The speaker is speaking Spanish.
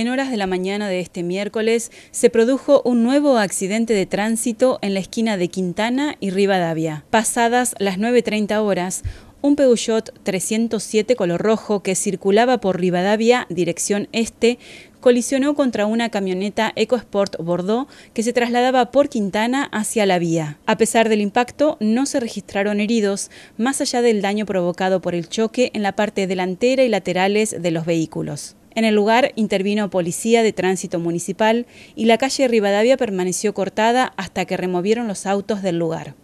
En horas de la mañana de este miércoles se produjo un nuevo accidente de tránsito en la esquina de Quintana y Rivadavia. Pasadas las 9.30 horas, un Peugeot 307 color rojo que circulaba por Rivadavia, dirección este, colisionó contra una camioneta EcoSport Bordeaux que se trasladaba por Quintana hacia la vía. A pesar del impacto, no se registraron heridos, más allá del daño provocado por el choque en la parte delantera y laterales de los vehículos. En el lugar intervino policía de tránsito municipal y la calle Rivadavia permaneció cortada hasta que removieron los autos del lugar.